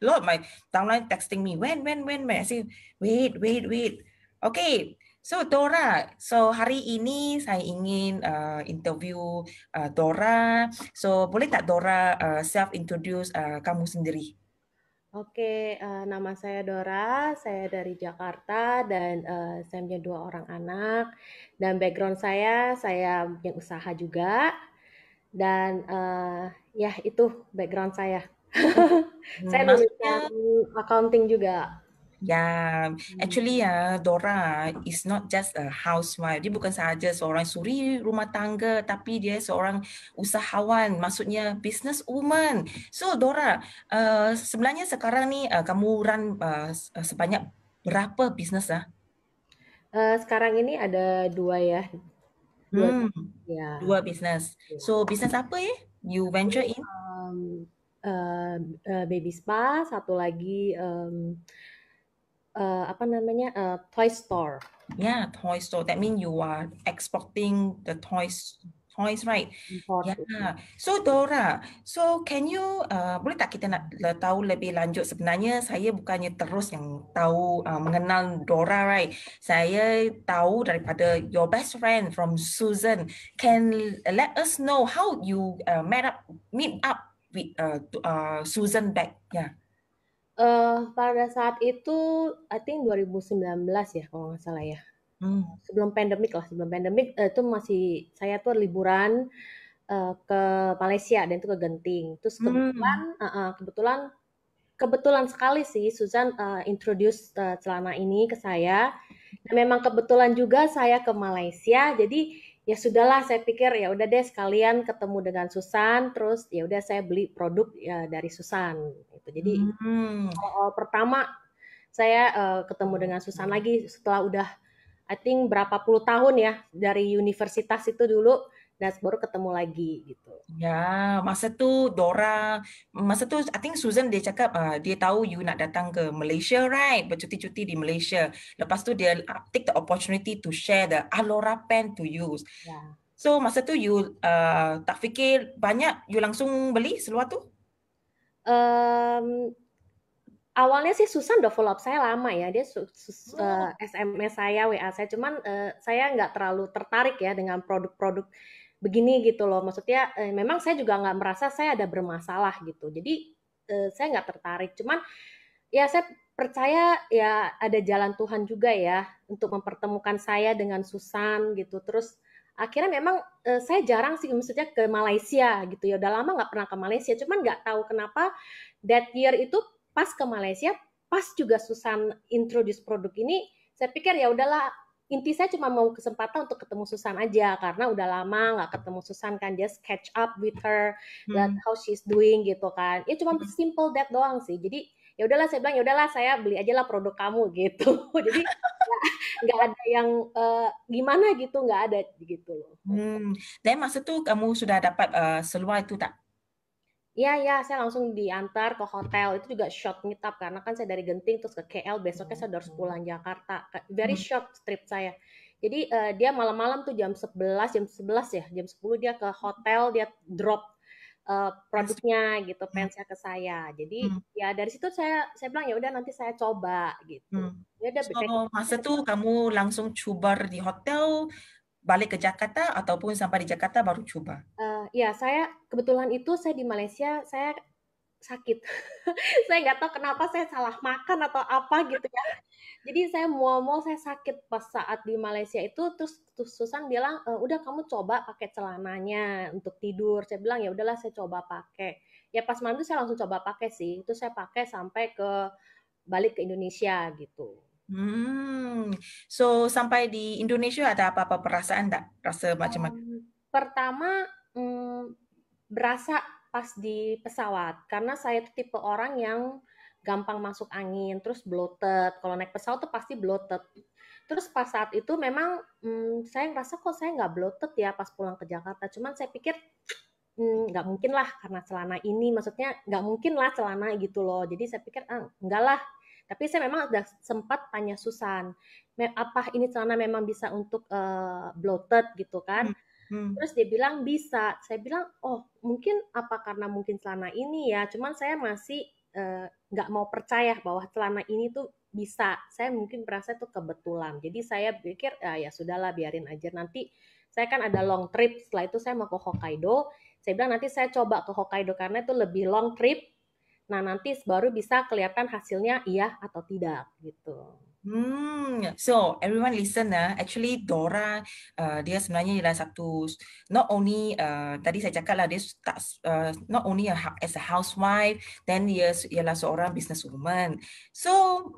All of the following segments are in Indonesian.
Lord, my downline texting me, when, when, when, when. I say, wait, wait, wait. Okay, so Dora, so hari ini saya ingin uh, interview uh, Dora. So boleh tak Dora uh, self-introduce uh, kamu sendiri? Oke, uh, nama saya Dora, saya dari Jakarta dan uh, saya punya dua orang anak. Dan background saya, saya punya usaha juga. Dan uh, ya itu background saya. saya maksudnya accounting juga. Ya, yeah. actually ya Dora is not just a housewife. Dia bukan sahaja seorang suri rumah tangga tapi dia seorang usahawan, maksudnya business woman. So Dora, uh, sebenarnya sekarang ni uh, kamu run uh, sebanyak berapa bisnes ah? Uh, sekarang ini ada dua ya. Dua, hmm, ya. dua bisnes. Ya. So bisnes apa ya? You venture in? Um, uh, baby spa, satu lagi um, uh, apa namanya uh, toy store. Yeah, toy store. That mean you are exporting the toys. Toys, right? Yeah. So Dora, so can you uh, boleh tak kita nak tahu lebih lanjut sebenarnya saya bukannya terus yang tahu uh, mengenal Dora, right? Saya tahu daripada your best friend from Susan. Can let us know how you uh, met up, meet up with uh, uh, Susan back ya. Yeah. Uh, pada saat itu, I think 2019 ya kalau nggak salah ya. Hmm. Sebelum pandemik lah, sebelum pandemik uh, itu masih saya tuh liburan uh, ke Malaysia dan itu ke Genting. Terus hmm. kebetulan, hmm. uh, uh, kebetulan, kebetulan sekali sih Susan uh, introduce uh, celana ini ke saya. Dan memang kebetulan juga saya ke Malaysia, jadi ya sudahlah saya pikir ya udah deh sekalian ketemu dengan Susan terus ya udah saya beli produk ya dari Susan gitu. Jadi hmm. uh, pertama saya uh, ketemu dengan Susan lagi setelah udah I think berapa puluh tahun ya dari universitas itu dulu Nah, baru ketemu lagi gitu. Ya, masa tu Dora, masa tu I think Susan dia cakap uh, dia tahu you nak datang ke Malaysia right, bercuti-cuti di Malaysia. Lepas tu dia ah, take the opportunity to share the Alora pen to use. Ya. So masa tu you uh, tak fikir banyak, you langsung beli seluar tu? Um, awalnya sih Susan udah follow up saya lama ya dia su, su, uh, oh. eh, SMS saya WA saya cuman uh, saya nggak terlalu tertarik ya dengan produk-produk begini gitu loh maksudnya eh, memang saya juga nggak merasa saya ada bermasalah gitu jadi eh, saya nggak tertarik cuman ya saya percaya ya ada jalan Tuhan juga ya untuk mempertemukan saya dengan Susan gitu terus akhirnya memang eh, saya jarang sih maksudnya ke Malaysia gitu ya udah lama nggak pernah ke Malaysia cuman nggak tahu kenapa that year itu pas ke Malaysia pas juga Susan introduce produk ini saya pikir ya udahlah inti saya cuma mau kesempatan untuk ketemu Susan aja karena udah lama nggak ketemu Susan kan just catch up with her hmm. that how she's doing gitu kan ya cuma hmm. simple that doang sih jadi ya udahlah saya bilang ya udahlah saya beli aja lah produk kamu gitu jadi nggak ada yang uh, gimana gitu nggak ada gitu loh. Hmm. Dan maksud tuh kamu sudah dapat uh, seluar itu tak? Iya, iya, saya langsung diantar ke hotel. Itu juga short meetup karena kan saya dari Genting terus ke KL, besoknya saya harus pulang hmm. Jakarta. Very hmm. short trip saya. Jadi uh, dia malam-malam tuh jam 11, jam 11 ya, jam 10 dia ke hotel, dia drop uh, produknya gitu, pensnya hmm. ke saya. Jadi hmm. ya dari situ saya saya bilang ya udah nanti saya coba gitu. Hmm. Ya udah so, masa tuh kamu langsung cubar di hotel balik ke Jakarta ataupun sampai di Jakarta baru coba. Uh, ya, saya kebetulan itu saya di Malaysia saya sakit. saya nggak tahu kenapa saya salah makan atau apa gitu ya. Jadi saya mual-mual saya sakit pas saat di Malaysia itu terus, terus Susan bilang e, udah kamu coba pakai celananya untuk tidur. Saya bilang ya udahlah saya coba pakai. Ya pas malam itu saya langsung coba pakai sih. Itu saya pakai sampai ke balik ke Indonesia gitu. Hmm. So sampai di Indonesia ada apa-apa perasaan tak? Rasa macam macam Um, pertama um, berasa pas di pesawat karena saya tuh tipe orang yang gampang masuk angin, terus bloated. Kalau naik pesawat tuh pasti bloated. Terus pas saat itu memang um, saya ngerasa kok saya nggak bloated ya pas pulang ke Jakarta. Cuman saya pikir mm, nggak hmm, mungkin lah karena celana ini maksudnya nggak mungkin lah celana gitu loh jadi saya pikir ah, enggak lah tapi saya memang sudah sempat tanya Susan, apa ini celana memang bisa untuk uh, bloated gitu kan? Hmm. Hmm. Terus dia bilang bisa. Saya bilang, oh mungkin apa karena mungkin celana ini ya. Cuman saya masih eh, nggak uh, mau percaya bahwa celana ini tuh bisa. Saya mungkin merasa itu kebetulan. Jadi saya pikir ah, ya sudahlah biarin aja nanti. Saya kan ada long trip. Setelah itu saya mau ke Hokkaido. Saya bilang nanti saya coba ke Hokkaido karena itu lebih long trip Nah, nanti baru bisa kelihatan hasilnya iya atau tidak gitu. Hmm, so everyone listen uh, actually Dora uh, dia sebenarnya adalah satu not only uh, tadi saya cakap lah dia tak, uh, not only a, as a housewife, then dia ialah seorang businesswoman. So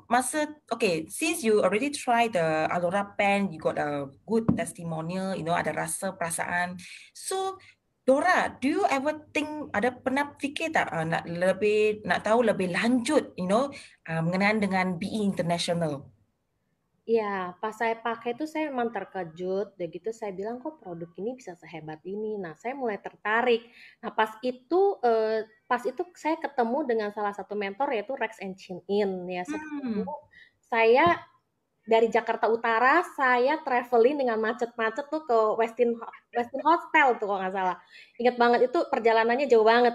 masa okay, since you already try the Alora pen, you got a good testimonial, you know ada rasa perasaan. So Dora, do you ever think ada pernah fikir tak uh, nak lebih nak tahu lebih lanjut, you know, uh, mengenai dengan BE International? Ya, pas saya pakai itu saya memang terkejut. Dan gitu saya bilang kok produk ini bisa sehebat ini. Nah, saya mulai tertarik. Nah, pas itu eh, pas itu saya ketemu dengan salah satu mentor yaitu Rex and Chin In ya. hmm. saya dari Jakarta Utara saya traveling dengan macet-macet tuh ke Westin Westin Hotel tuh kalau nggak salah. Ingat banget itu perjalanannya jauh banget.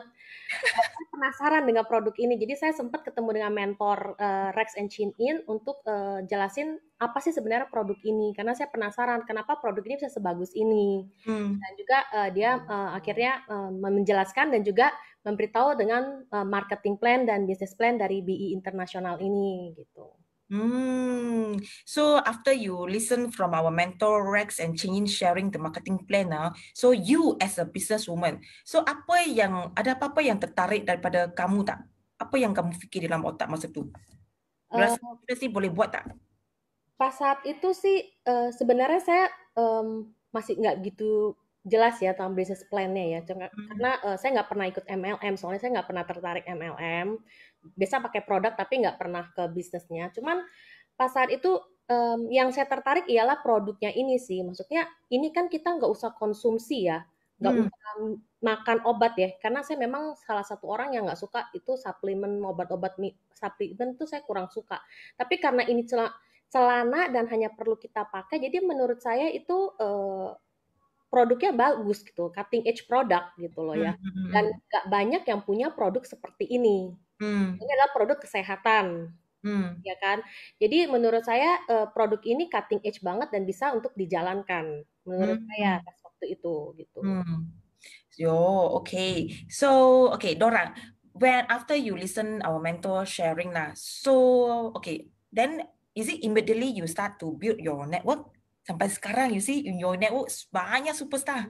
saya penasaran dengan produk ini, jadi saya sempat ketemu dengan mentor uh, Rex and Chin In untuk uh, jelasin apa sih sebenarnya produk ini, karena saya penasaran kenapa produk ini bisa sebagus ini. Hmm. Dan juga uh, dia uh, akhirnya uh, menjelaskan dan juga memberitahu dengan uh, marketing plan dan business plan dari BI e Internasional ini gitu. Hmm, So after you listen from our mentor Rex and Chingin sharing the marketing plan ah, so you as a businesswoman, so apa yang ada apa-apa yang tertarik daripada kamu tak? Apa yang kamu fikir dalam otak masa tu? Eh, Rasanya uh, sih boleh buat tak? Pas saat itu sih uh, sebenarnya saya um, masih nggak gitu jelas ya tentang business plan-nya ya. Hmm. Karena uh, saya nggak pernah ikut MLM, soalnya saya nggak pernah tertarik MLM biasa pakai produk tapi nggak pernah ke bisnisnya. Cuman pas saat itu um, yang saya tertarik ialah produknya ini sih. Maksudnya ini kan kita nggak usah konsumsi ya, nggak hmm. usah makan obat ya. Karena saya memang salah satu orang yang nggak suka itu suplemen obat-obat suplemen itu saya kurang suka. Tapi karena ini celana, celana dan hanya perlu kita pakai, jadi menurut saya itu uh, produknya bagus gitu, cutting edge product gitu loh ya. Hmm, hmm, hmm. Dan nggak banyak yang punya produk seperti ini Hmm. Ini adalah produk kesehatan. Hmm. Ya kan? Jadi menurut saya eh, produk ini cutting edge banget dan bisa untuk dijalankan menurut hmm. saya pas waktu itu gitu. Hmm. Yo, oke. Okay. So, oke, okay, Dora, when after you listen our mentor sharing lah, so okay, then is it immediately you start to build your network? Sampai sekarang you see in your network banyak superstar.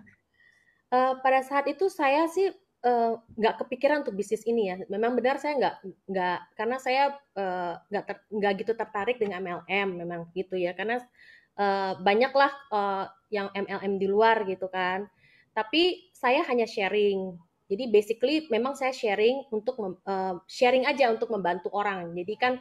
Uh, pada saat itu saya sih Eh, nggak uh, kepikiran untuk bisnis ini ya. Memang benar saya nggak nggak karena saya eh, nggak uh, ter, nggak gitu tertarik dengan MLM memang gitu ya karena uh, banyaklah uh, yang MLM di luar gitu kan. Tapi saya hanya sharing. Jadi basically memang saya sharing untuk uh, sharing aja untuk membantu orang. Jadi kan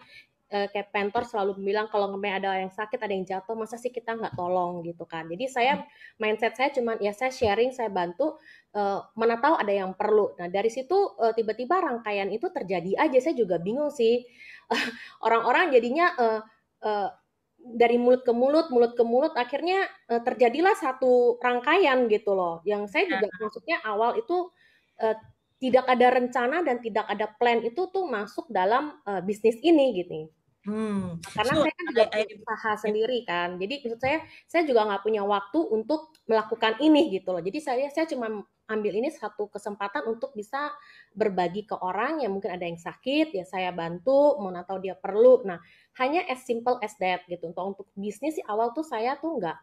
uh, kayak pentor selalu bilang kalau ngemeh ada yang sakit ada yang jatuh masa sih kita nggak tolong gitu kan jadi saya hmm. mindset saya cuman ya saya sharing saya bantu uh, mana tahu ada yang perlu nah dari situ uh, tiba-tiba rangkaian itu terjadi aja saya juga bingung sih uh, orang-orang jadinya uh, uh, dari mulut ke mulut, mulut ke mulut, akhirnya uh, terjadilah satu rangkaian gitu loh. Yang saya juga ya. maksudnya awal itu uh, tidak ada rencana dan tidak ada plan itu tuh masuk dalam uh, bisnis ini gitu. Hmm. Karena so, saya kan juga I, I, usaha sendiri kan. Jadi maksud saya saya juga nggak punya waktu untuk melakukan ini gitu loh. Jadi saya saya cuma ambil ini satu kesempatan untuk bisa berbagi ke orang yang mungkin ada yang sakit ya saya bantu mau atau dia perlu. Nah, hanya as simple as that gitu. Untuk untuk bisnis sih awal tuh saya tuh nggak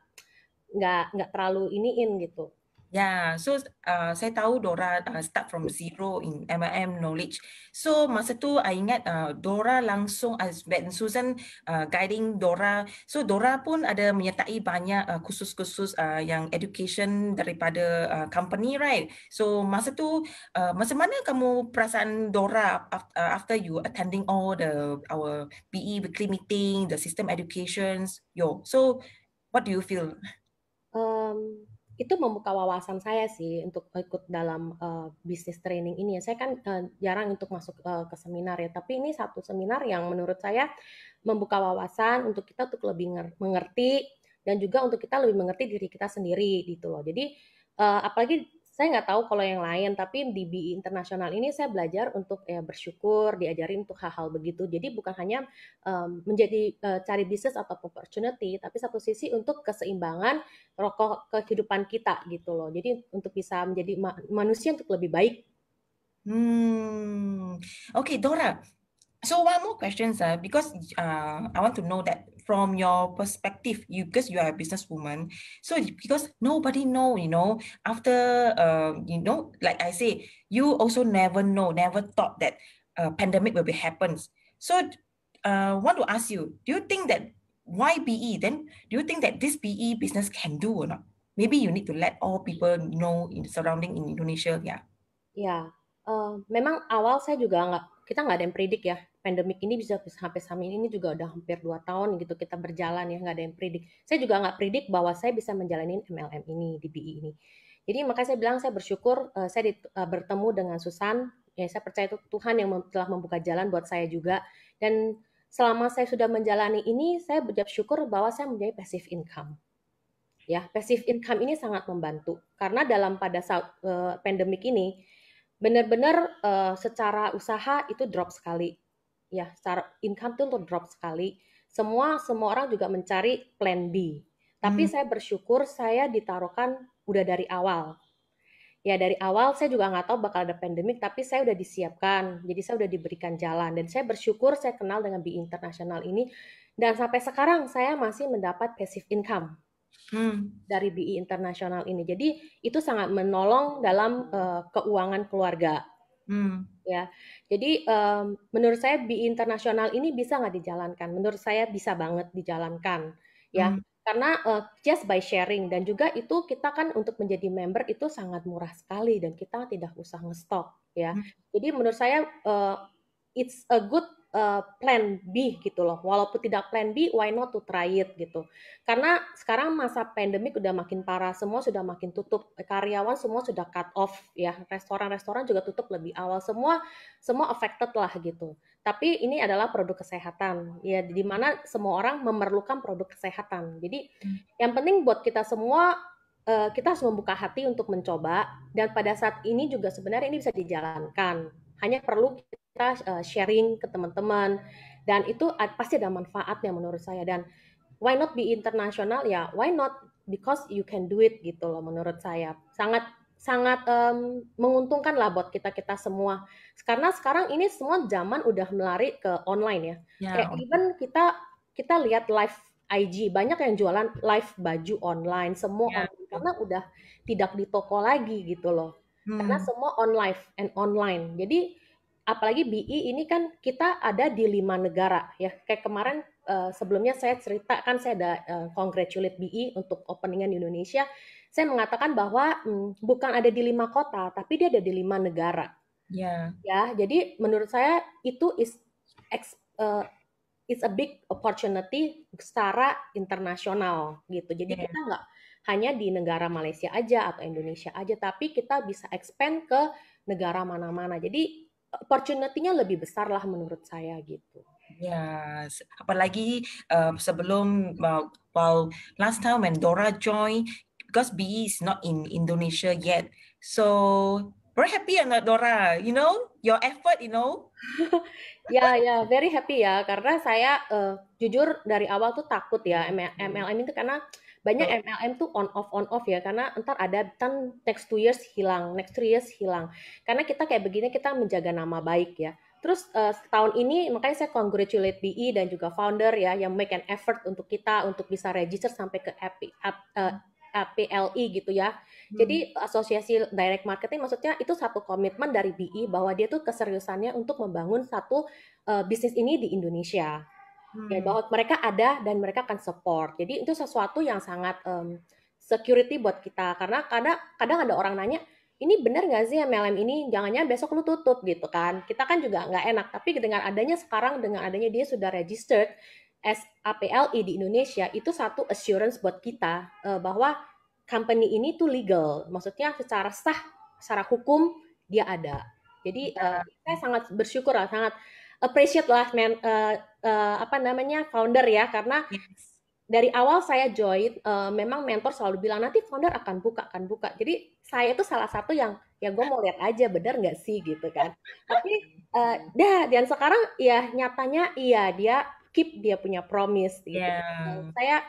nggak nggak terlalu iniin gitu. Yeah, so uh, saya tahu Dora uh, start from zero in MLM knowledge. So masa tu I ingat uh, Dora langsung as Ben Susan uh, guiding Dora. So Dora pun ada menyertai banyak uh, kursus-kursus uh, yang education daripada uh, company right. So masa tu uh, masa mana kamu perasan Dora uh, after, you attending all the our PE weekly meeting, the system educations, yo. So what do you feel? Um itu membuka wawasan saya sih untuk ikut dalam uh, bisnis training ini. Saya kan uh, jarang untuk masuk uh, ke seminar ya, tapi ini satu seminar yang menurut saya membuka wawasan untuk kita untuk lebih mengerti dan juga untuk kita lebih mengerti diri kita sendiri gitu loh. Jadi uh, apalagi saya nggak tahu kalau yang lain tapi di BI internasional ini saya belajar untuk ya bersyukur diajarin untuk hal-hal begitu jadi bukan hanya um, menjadi uh, cari bisnis atau opportunity tapi satu sisi untuk keseimbangan rokok kehidupan kita gitu loh jadi untuk bisa menjadi ma manusia untuk lebih baik hmm oke okay, Dora so one more question sir because uh, I want to know that from your perspective you because you are a businesswoman so because nobody know you know after uh, you know like i say you also never know never thought that a pandemic will be happens so uh want to ask you do you think that why be then do you think that this be business can do or not maybe you need to let all people know in surrounding in indonesia yeah yeah uh, memang awal saya juga nggak kita nggak ada yang predik ya pandemik ini bisa sampai sami ini juga udah hampir dua tahun gitu kita berjalan ya nggak ada yang predik. Saya juga nggak predik bahwa saya bisa menjalani MLM ini di BI e ini. Jadi makanya saya bilang saya bersyukur uh, saya dit, uh, bertemu dengan Susan. Ya saya percaya itu Tuhan yang telah membuka jalan buat saya juga dan selama saya sudah menjalani ini saya berjab syukur bahwa saya menjadi passive income ya passive income ini sangat membantu karena dalam pada saat uh, eh, pandemik ini benar-benar uh, secara usaha itu drop sekali ya secara income tuh untuk drop sekali. Semua semua orang juga mencari plan B. Tapi hmm. saya bersyukur saya ditaruhkan udah dari awal. Ya dari awal saya juga nggak tahu bakal ada pandemik, tapi saya udah disiapkan. Jadi saya udah diberikan jalan dan saya bersyukur saya kenal dengan BI Internasional ini dan sampai sekarang saya masih mendapat passive income hmm. dari BI Internasional ini. Jadi itu sangat menolong dalam uh, keuangan keluarga Hmm. Ya, jadi um, menurut saya bi internasional ini bisa nggak dijalankan? Menurut saya bisa banget dijalankan, ya. Hmm. Karena uh, just by sharing dan juga itu kita kan untuk menjadi member itu sangat murah sekali dan kita tidak usah ngestok, ya. Hmm. Jadi menurut saya uh, it's a good uh, plan B gitu loh. Walaupun tidak plan B, why not to try it gitu. Karena sekarang masa pandemik udah makin parah, semua sudah makin tutup, karyawan semua sudah cut off ya, restoran-restoran juga tutup lebih awal, semua semua affected lah gitu. Tapi ini adalah produk kesehatan ya, di mana semua orang memerlukan produk kesehatan. Jadi hmm. yang penting buat kita semua eh, kita harus membuka hati untuk mencoba dan pada saat ini juga sebenarnya ini bisa dijalankan. Hanya perlu kita uh, sharing ke teman-teman dan itu pasti ada manfaatnya menurut saya dan why not be internasional ya why not because you can do it gitu loh menurut saya sangat sangat um, menguntungkan lah buat kita kita semua karena sekarang ini semua zaman udah melari ke online ya yeah. kayak even kita kita lihat live IG banyak yang jualan live baju online semua yeah. online karena udah tidak di toko lagi gitu loh hmm. karena semua online and online jadi apalagi BI e ini kan kita ada di lima negara ya. Kayak kemarin uh, sebelumnya saya cerita kan saya ada uh, congratulate BI e untuk openingan Indonesia. Saya mengatakan bahwa hmm, bukan ada di lima kota, tapi dia ada di lima negara. Ya. Yeah. Ya, jadi menurut saya itu is ex, uh, eh, it's a big opportunity secara internasional gitu. Jadi yeah. kita nggak hanya di negara Malaysia aja atau Indonesia aja, tapi kita bisa expand ke negara mana-mana. Jadi opportunity-nya lebih besar lah menurut saya gitu. Ya, yes. apalagi um, sebelum well, well last time when Dora join, because BE is not in Indonesia yet. So very happy ya Dora, you know your effort, you know. ya ya very happy ya karena saya uh, jujur dari awal tuh takut ya MLM itu karena banyak MLM tuh on off on off ya karena entar ada kan next two years hilang next three years hilang karena kita kayak begini kita menjaga nama baik ya terus uh, eh, tahun ini makanya saya congratulate BI e dan juga founder ya yang make an effort untuk kita untuk bisa register sampai ke app, app uh, eh, APLI e gitu ya. Hmm. Jadi asosiasi direct marketing maksudnya itu satu komitmen dari BI e bahwa dia tuh keseriusannya untuk membangun satu uh, bisnis ini di Indonesia hmm. ya bahwa mereka ada dan mereka akan support jadi itu sesuatu yang sangat um, security buat kita karena kadang kadang ada orang nanya ini benar nggak sih MLM ini jangannya besok lu tutup gitu kan kita kan juga nggak enak tapi dengan adanya sekarang dengan adanya dia sudah registered as e di Indonesia itu satu assurance buat kita uh, bahwa company ini tuh legal maksudnya secara sah secara hukum dia ada jadi uh, saya sangat bersyukur lah sangat appreciate lah man, uh, eh, uh, eh, apa namanya founder ya karena yes. dari awal saya join uh, memang mentor selalu bilang nanti founder akan buka akan buka jadi saya itu salah satu yang ya gue mau lihat aja bener nggak sih gitu kan tapi uh, dah dan sekarang ya nyatanya iya dia keep dia punya promise gitu yeah. saya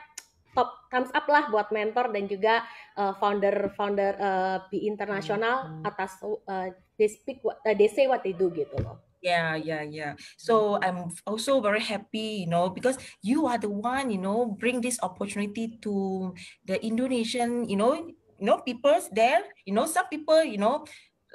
top thumbs up lah buat mentor dan juga uh, founder founder uh, di internasional hmm. atas uh, they speak what, uh, they say what they do gitu loh Yeah, yeah, yeah. So I'm also very happy, you know, because you are the one, you know, bring this opportunity to the Indonesian, you know, you know, peoples there, you know, some people, you know,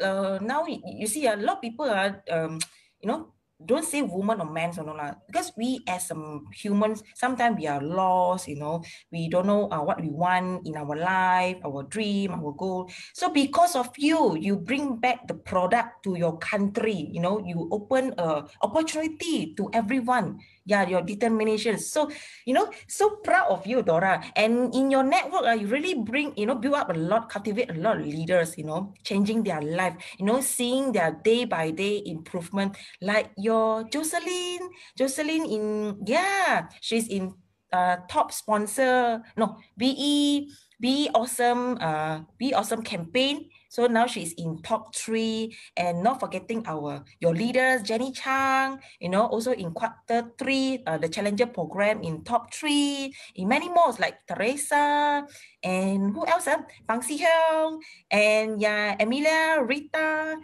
uh, now you see a lot of people are, um, you know, don't say woman or man சொன்னோம்ல because we as um, humans sometimes we are lost you know we don't know uh, what we want in our life our dream our goal so because of you you bring back the product to your country you know you open a uh, opportunity to everyone yeah your determination so you know so proud of you dora and in your network uh, you really bring you know build up a lot cultivate a lot of leaders you know changing their life you know seeing their day by day improvement like your jocelyn jocelyn in yeah she's in uh, top sponsor no be be awesome uh be awesome campaign so now she's in top three and not forgetting our, your leaders, Jenny Chang, you know, also in quarter three, uh, the Challenger program in top three, in many more like Teresa and who else? Uh, ah? Bang Si Hyung and yeah, Emilia, Rita,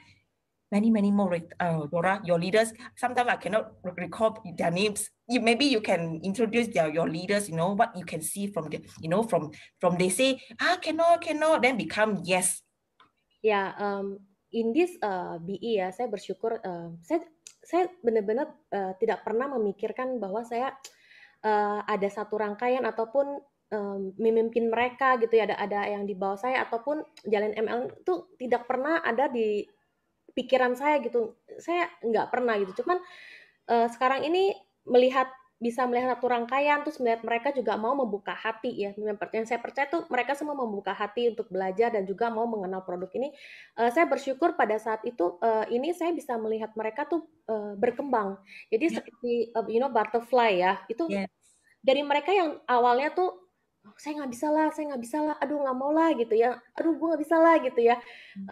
many, many more, uh, Laura, your leaders. Sometimes I cannot recall their names. You, maybe you can introduce their, your leaders, you know, what you can see from the, you know, from, from they say, ah, cannot, cannot, then become yes, ya um, in this uh, eh, BI e ya saya bersyukur uh, saya saya benar-benar uh, tidak pernah memikirkan bahwa saya uh, ada satu rangkaian ataupun um, memimpin mereka gitu ya ada ada yang di bawah saya ataupun jalan ML itu tidak pernah ada di pikiran saya gitu saya nggak pernah gitu cuman uh, sekarang ini melihat bisa melihat satu rangkaian terus melihat mereka juga mau membuka hati ya yang saya percaya tuh mereka semua membuka hati untuk belajar dan juga mau mengenal produk ini uh, saya bersyukur pada saat itu uh, ini saya bisa melihat mereka tuh uh, berkembang jadi yeah. seperti uh, you know butterfly ya itu yes. dari mereka yang awalnya tuh saya nggak bisa lah, saya nggak bisa lah, aduh nggak mau lah gitu ya, aduh gue nggak bisa lah gitu ya.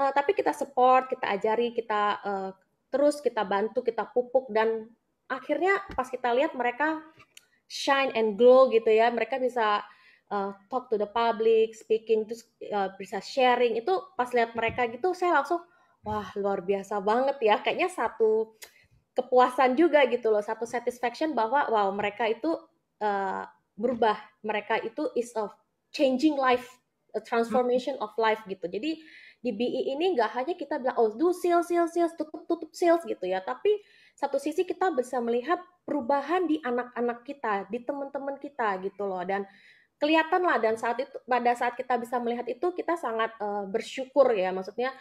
Uh, tapi kita support, kita ajari, kita uh, terus kita bantu, kita pupuk dan akhirnya pas kita lihat mereka shine and glow gitu ya mereka bisa uh, talk to the public speaking terus uh, bisa sharing itu pas lihat mereka gitu saya langsung wah luar biasa banget ya kayaknya satu kepuasan juga gitu loh satu satisfaction bahwa wow mereka itu uh, berubah mereka itu is of changing life a transformation of life gitu jadi di BI e ini nggak hanya kita bilang oh do sales sales sales tutup tutup sales gitu ya tapi satu sisi kita bisa melihat perubahan di anak-anak kita, di teman-teman kita gitu loh dan kelihatan lah dan saat itu pada saat kita bisa melihat itu kita sangat uh, bersyukur ya maksudnya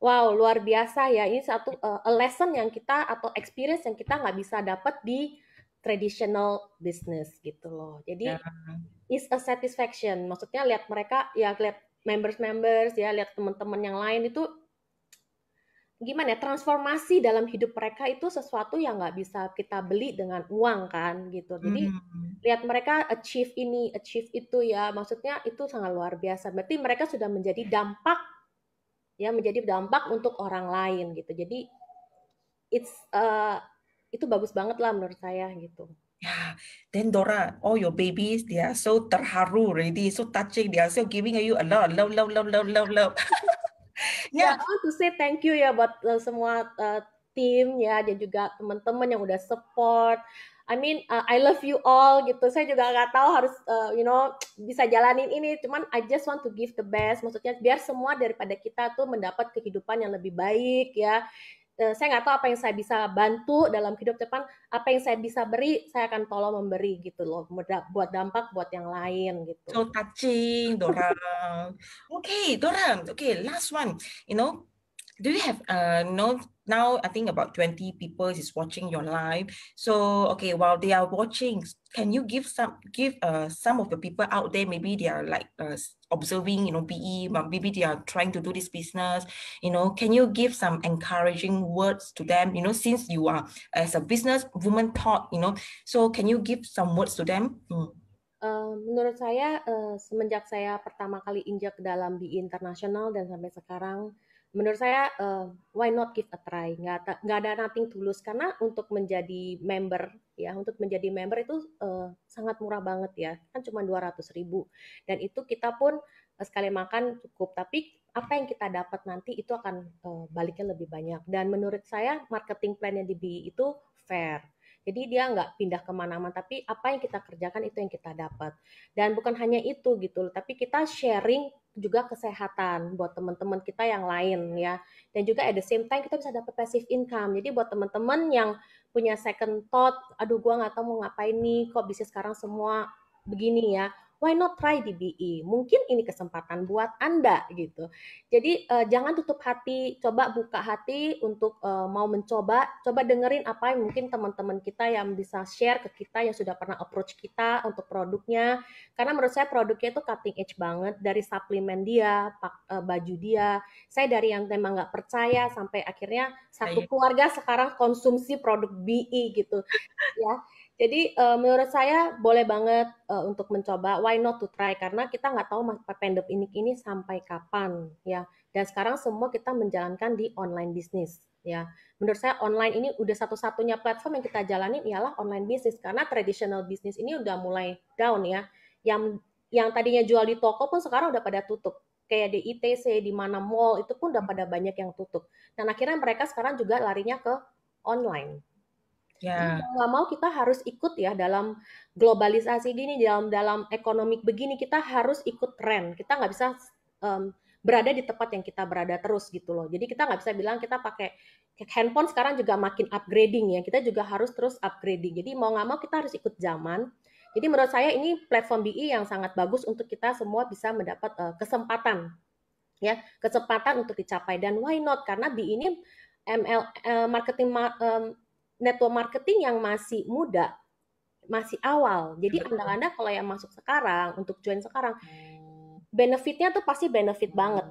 wow luar biasa ya ini satu uh, a lesson yang kita atau experience yang kita nggak bisa dapat di traditional business gitu loh jadi yeah. is a satisfaction maksudnya lihat mereka ya lihat members members ya lihat teman-teman yang lain itu gimana ya, transformasi dalam hidup mereka itu sesuatu yang nggak bisa kita beli dengan uang kan gitu jadi mm-hmm. lihat mereka achieve ini achieve itu ya maksudnya itu sangat luar biasa berarti mereka sudah menjadi dampak ya menjadi dampak untuk orang lain gitu jadi it's uh, itu bagus banget lah menurut saya gitu Yeah. Then Dora, all your babies, they are so terharu already, so touching. They are so giving you a lot love, love, love, love, love, love yeah. Ya, oh, I want to say thank you ya buat uh, semua uh, tim ya dan juga teman-teman yang udah support. I mean, uh, I love you all gitu. Saya juga nggak tahu harus, uh, you know, bisa jalanin ini. Cuman I just want to give the best. Maksudnya biar semua daripada kita tuh mendapat kehidupan yang lebih baik ya. Eh, saya nggak tahu apa yang saya bisa bantu dalam hidup depan, apa yang saya bisa beri, saya akan tolong memberi gitu loh, buat dampak buat yang lain gitu. So touching, Dorang. okay, Dorang. Okay, last one. You know, do you have uh, no? now I think about 20 people is watching your live. So okay, while they are watching, can you give some give uh some of the people out there maybe they are like uh, observing you know PE, maybe they are trying to do this business. You know, can you give some encouraging words to them? You know, since you are as a business woman thought, you know, so can you give some words to them? Hmm. Ehm, menurut saya eh, semenjak saya pertama kali injak dalam BI internasional dan sampai sekarang menurut saya uh, why not give a try nggak nggak ada nothing tulus karena untuk menjadi member ya untuk menjadi member itu uh, sangat murah banget ya kan cuma dua ratus ribu dan itu kita pun eh, sekali makan cukup tapi apa yang kita dapat nanti itu akan uh, baliknya lebih banyak dan menurut saya marketing plan yang di BI itu fair jadi dia nggak pindah kemana-mana, tapi apa yang kita kerjakan itu yang kita dapat. Dan bukan hanya itu gitu, tapi kita sharing juga kesehatan buat teman-teman kita yang lain ya. Dan juga at the same time kita bisa dapat passive income. Jadi buat teman-teman yang punya second thought, aduh gua nggak tahu mau ngapain nih, kok bisnis sekarang semua begini ya why not try DBE? Mungkin ini kesempatan buat Anda gitu. Jadi uh, jangan tutup hati, coba buka hati untuk uh, mau mencoba, coba dengerin apa yang mungkin teman-teman kita yang bisa share ke kita yang sudah pernah approach kita untuk produknya. Karena menurut saya produknya itu cutting edge banget dari suplemen dia, pak, uh, baju dia. Saya dari yang memang nggak percaya sampai akhirnya satu keluarga sekarang konsumsi produk BI e, gitu. Ya jadi uh, menurut saya boleh banget uh, untuk mencoba, why not to try karena kita nggak tahu pandemi ini ini sampai kapan ya. Dan sekarang semua kita menjalankan di online bisnis ya. Menurut saya online ini udah satu-satunya platform yang kita jalani ialah online bisnis karena traditional bisnis ini udah mulai down ya. Yang yang tadinya jual di toko pun sekarang udah pada tutup kayak di ITC, di mana mall itu pun udah pada banyak yang tutup. Dan akhirnya mereka sekarang juga larinya ke online Yeah. Mau nggak mau kita harus ikut ya dalam globalisasi gini, dalam dalam ekonomi begini kita harus ikut tren. Kita nggak bisa um, berada di tempat yang kita berada terus gitu loh. Jadi kita nggak bisa bilang kita pakai handphone sekarang juga makin upgrading ya. Kita juga harus terus upgrading. Jadi mau nggak mau kita harus ikut zaman. Jadi menurut saya ini platform BI e yang sangat bagus untuk kita semua bisa mendapat uh, kesempatan ya, kesempatan untuk dicapai dan why not karena BI e ini ML uh, eh, marketing um, network marketing yang masih muda, masih awal. Jadi anda-anda kalau yang masuk sekarang untuk join sekarang, hmm. benefitnya tuh pasti benefit hmm. banget.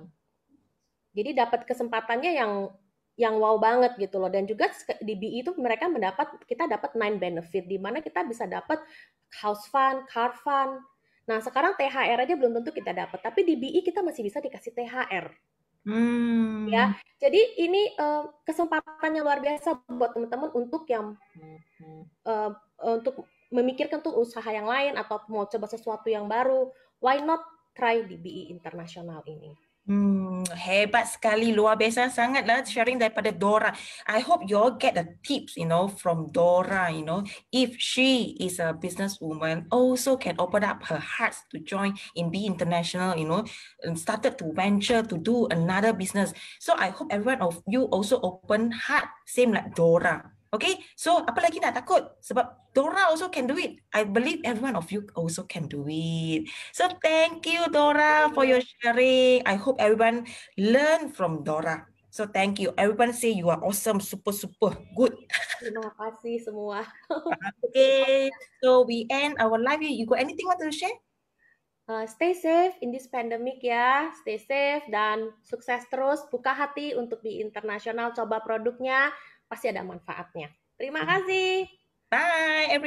Jadi dapat kesempatannya yang yang wow banget gitu loh dan juga di BI itu e mereka mendapat kita dapat nine benefit di mana kita bisa dapat house fund, car fund. Nah, sekarang THR aja belum tentu kita dapat, tapi di BI e kita masih bisa dikasih THR. Ya, hmm. Ya, jadi ini uh, eh, kesempatan yang luar biasa buat teman-teman untuk yang uh, untuk memikirkan tuh usaha yang lain atau mau coba sesuatu yang baru. Why not try di BI e internasional ini? Hmm, hebat sekali, luar biasa sangatlah sharing daripada Dora. I hope you all get the tips, you know, from Dora, you know. If she is a businesswoman, also can open up her heart to join in be international, you know, and started to venture to do another business. So I hope everyone of you also open heart, same like Dora. Okay, so apa lagi nak takut? Sebab Dora also can do it. I believe everyone of you also can do it. So thank you Dora for your sharing. I hope everyone learn from Dora. So thank you. Everyone say you are awesome, super, super good. Terima kasih semua. okay, so we end our live. You got anything want to share? Uh, stay safe in this pandemic ya, stay safe dan sukses terus, buka hati untuk di internasional, coba produknya, pasti ada manfaatnya. Terima kasih. Bye.